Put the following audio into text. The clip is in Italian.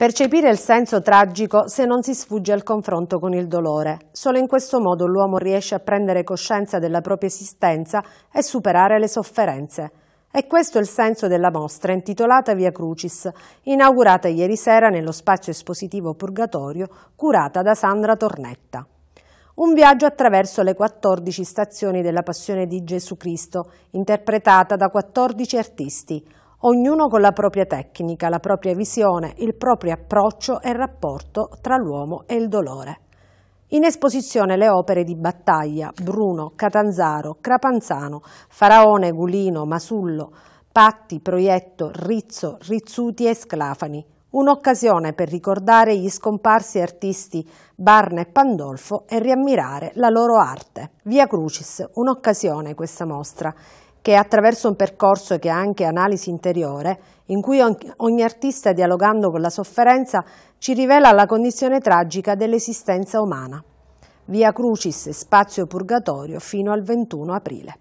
Percepire il senso tragico se non si sfugge al confronto con il dolore. Solo in questo modo l'uomo riesce a prendere coscienza della propria esistenza e superare le sofferenze. E questo è il senso della mostra intitolata Via Crucis, inaugurata ieri sera nello spazio espositivo Purgatorio, curata da Sandra Tornetta. Un viaggio attraverso le 14 stazioni della Passione di Gesù Cristo, interpretata da 14 artisti, ognuno con la propria tecnica, la propria visione, il proprio approccio e il rapporto tra l'uomo e il dolore. In esposizione le opere di Battaglia, Bruno, Catanzaro, Crapanzano, Faraone, Gulino, Masullo, Patti, Proietto, Rizzo, Rizzuti e Sclafani. Un'occasione per ricordare gli scomparsi artisti Barne e Pandolfo e riammirare la loro arte. Via Crucis, un'occasione questa mostra che attraverso un percorso che ha anche analisi interiore, in cui ogni artista dialogando con la sofferenza ci rivela la condizione tragica dell'esistenza umana. Via Crucis, spazio purgatorio fino al 21 aprile.